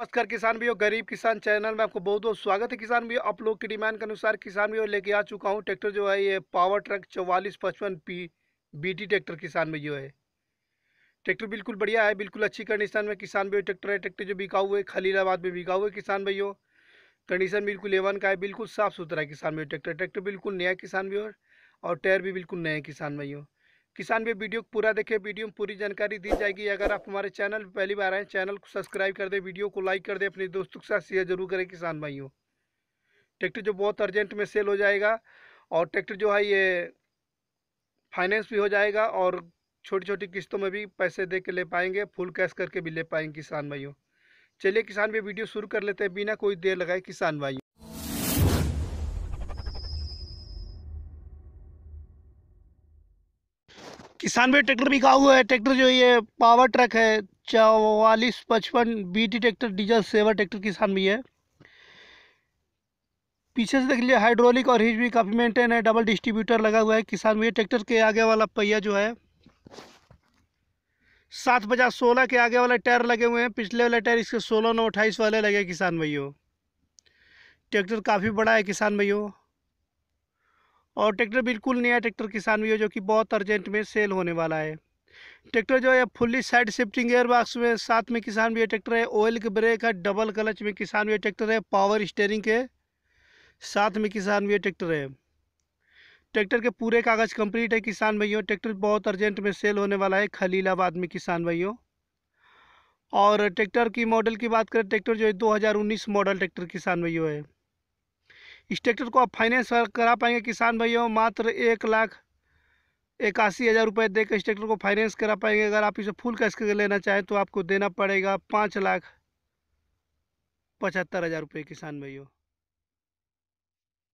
नमस्कार किसान भैया गरीब किसान चैनल में आपको बहुत बहुत स्वागत है किसान भैया आप लोग की डिमांड के अनुसार किसान भी लेके आ चुका हूँ ट्रैक्टर जो है ये पावर ट्रक चौवालीस पचपन पी टी ट्रैक्टर किसान भैया है ट्रैक्टर बिल्कुल बढ़िया है बिल्कुल अच्छी कंडीशन में किसान भैया ट्रैक्टर है ट्रैक्टर जो बिका हुआ है खलीलाबाद में बिका हुआ है किसान भैया कंडीशन बिल्कुल एवन का है बिल्कुल साफ़ सुथरा है किसान भाई ट्रैक्टर ट्रैक्टर बिल्कुल नया किसान भी और टायर भी बिल्कुल नए किसान भाइयों किसान भी वीडियो को पूरा देखें वीडियो में पूरी जानकारी दी जाएगी अगर आप हमारे चैनल पर पहली बार आए चैनल को सब्सक्राइब कर दें वीडियो को लाइक कर दें अपने दोस्तों के साथ शेयर जरूर करें किसान भाइयों ट्रैक्टर जो बहुत अर्जेंट में सेल हो जाएगा और ट्रैक्टर जो है ये फाइनेंस भी हो जाएगा और छोटी छोटी किस्तों में भी पैसे दे के ले पाएंगे फुल कैश करके भी ले पाएंगे किसान भाइयों चलिए किसान भी वीडियो शुरू कर लेते हैं बिना कोई देर लगाए किसान भाइयों किसान भाई ट्रैक्टर भी कहा हुआ है ट्रैक्टर जो ये पावर ट्रक है चौवालीस पचपन B T tractor diesel saver tractor किसान भी है पीछे से देख लीजिए हाइड्रोलिक और हिज भी काफ़ी मेंटेन है डबल डिस्ट्रीब्यूटर लगा हुआ है किसान भैया ट्रैक्टर के आगे वाला पहिया जो है सात पचास सोलह के आगे वाले टायर लगे हुए हैं पिछले वाले टायर इसके सोलह नौ अट्ठाईस वाले लगे किसान भैया ट्रैक्टर काफ़ी बड़ा है किसान भैया और ट्रैक्टर बिल्कुल नया ट्रैक्टर किसान भी है जो कि बहुत अर्जेंट में सेल होने वाला है ट्रैक्टर जो है fully side shifting air box में साथ में किसान भी ट्रैक्टर है ऑयल के ब्रेक है डबल क्लच में किसान भी ट्रैक्टर है पावर स्टेयरिंग के साथ में किसान भी ट्रैक्टर है ट्रैक्टर के पूरे कागज़ कंप्लीट है किसान भाइयों ट्रैक्टर बहुत अर्जेंट में सेल होने वाला है खलीलाबाद में किसान भाइयों और ट्रैक्टर की मॉडल की बात करें ट्रैक्टर जो है 2019 मॉडल ट्रैक्टर किसान भाइयों है इस ट्रैक्टर को आप फाइनेंस करा पाएंगे किसान भाइयों मात्र एक लाख इक्यासी हज़ार रुपये देकर इस ट्रैक्टर को फाइनेंस करा पाएंगे अगर आप इसे फुल कैश कर लेना चाहें तो आपको देना पड़ेगा पाँच लाख पचहत्तर हज़ार रुपये किसान भाइयों